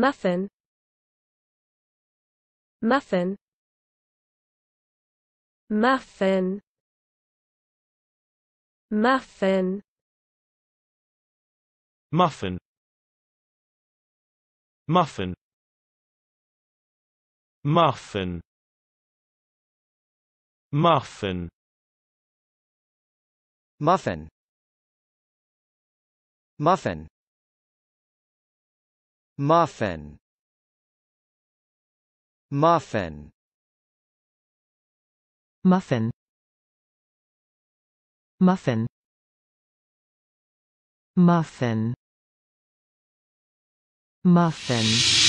muffin muffin muffin muffin muffin muffin muffin muffin muffin muffin Muffin Muffin Muffin Muffin Muffin Muffin